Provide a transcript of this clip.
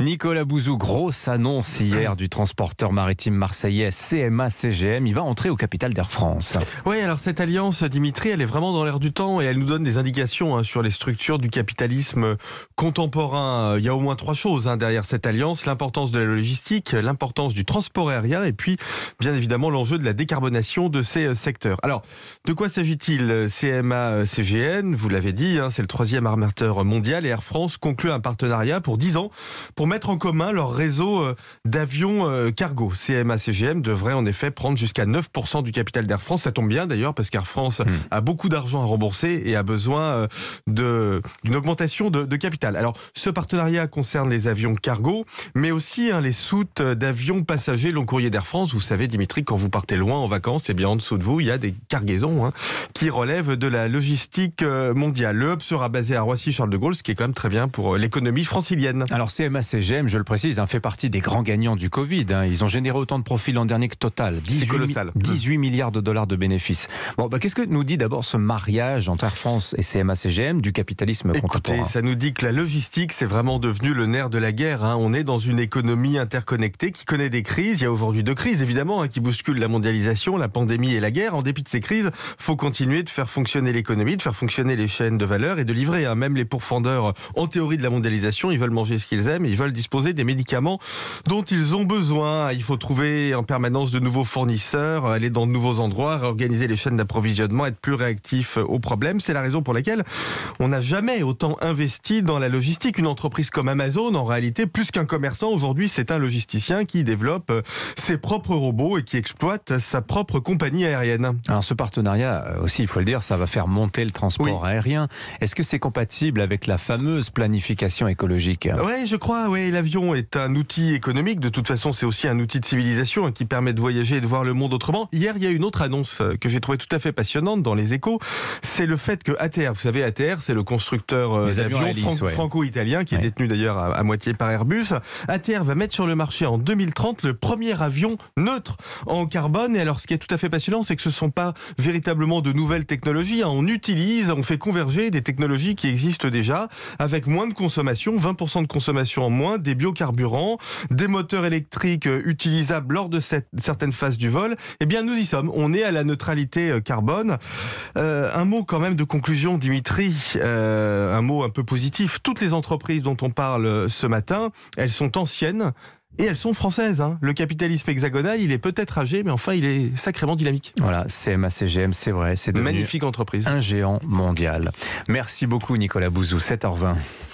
Nicolas Bouzou, grosse annonce hier du transporteur maritime marseillais CMA-CGM. Il va entrer au capital d'Air France. Oui, alors cette alliance, Dimitri, elle est vraiment dans l'air du temps et elle nous donne des indications hein, sur les structures du capitalisme contemporain. Il y a au moins trois choses hein, derrière cette alliance. L'importance de la logistique, l'importance du transport aérien et puis, bien évidemment, l'enjeu de la décarbonation de ces euh, secteurs. Alors, de quoi s'agit-il euh, CMA-CGN, euh, vous l'avez dit, hein, c'est le troisième armateur mondial et Air France conclut un partenariat pour 10 ans pour mettre en commun leur réseau euh, d'avions euh, cargo. CMA-CGM devrait en effet prendre jusqu'à 9% du capital d'Air France. Ça tombe bien d'ailleurs parce qu'Air France hmm. a beaucoup d'argent à rembourser et a besoin euh, d'une augmentation de, capital. Alors ce partenariat concerne les avions cargo, mais aussi hein, les soutes d'avions passagers long courrier d'Air France. Vous savez Dimitri, quand vous partez loin en vacances, et eh bien en dessous de vous, il y a des cargaisons hein, qui relèvent de la logistique mondiale. Le hub sera basé à Roissy-Charles de Gaulle, ce qui est quand même très bien pour l'économie francilienne. Alors CMA-CGM CGM, je le précise, hein, fait partie des grands gagnants du Covid. Hein. Ils ont généré autant de profits l'an dernier que Total. 18, 18 mmh. milliards de dollars de bénéfices. Bon, bah, qu'est-ce que nous dit d'abord ce mariage entre Air France et CMA-CGM du capitalisme contemporain Ça nous dit que la logistique, c'est vraiment devenu le nerf de la guerre. Hein. On est dans une économie interconnectée qui connaît des crises. Il y a aujourd'hui deux crises, évidemment, hein, qui bousculent la mondialisation, la pandémie et la guerre. En dépit de ces crises, faut continuer de faire fonctionner l'économie, de faire fonctionner les chaînes de valeur et de livrer. Hein. Même les pourfendeurs, en théorie de la mondialisation, ils veulent manger ce qu'ils aiment, ils veulent disposer des médicaments dont ils ont besoin. Il faut trouver en permanence de nouveaux fournisseurs, aller dans de nouveaux endroits, réorganiser les chaînes d'approvisionnement, être plus réactif aux problèmes. C'est la raison pour laquelle on n'a jamais autant investi dans la logistique. Une entreprise comme Amazon, en réalité, plus qu'un commerçant, aujourd'hui, c'est un logisticien qui développe euh, ses propres robots et qui exploite sa propre compagnie aérienne. Alors ce partenariat euh, aussi, il faut le dire, ça va faire monter le transport aérien. Est-ce que c'est compatible avec la fameuse planification écologique Oui, je crois oui, l'avion est un outil économique. De toute façon, c'est aussi un outil de civilisation qui permet de voyager et de voir le monde autrement. Hier, il y a une autre annonce euh, que j'ai trouvée tout à fait passionnante dans les échos. C'est le fait que ATR, vous savez, ATR, c'est le constructeur euh, d'avions franco franco-italien qui est détenu d'ailleurs à, à, moitié par Airbus. ATR va mettre sur le marché en 2030 le premier avion neutre en carbone. Et alors, ce qui est tout à fait passionnant, c'est que ce ne sont pas véritablement de nouvelles technologies. Hein. On utilise, on fait converger des technologies qui existent déjà avec moins de consommation, 20% de consommation en moins des biocarburants, des moteurs électriques euh, utilisables lors de cette, certaines phases du vol. Eh bien, nous y sommes. On est à la neutralité euh, carbone. Euh, un mot quand même de conclusion, Dimitri. un mot un peu positif. Toutes les entreprises dont on parle ce matin, elles sont anciennes. Et elles sont françaises. Hein. Le capitalisme hexagonal, il est peut-être âgé, mais enfin, il est sacrément dynamique. Voilà, CMA, CGM, c'est vrai. C'est Magnifique entreprise. Un géant mondial. Merci beaucoup, Nicolas Bouzou. 7h20.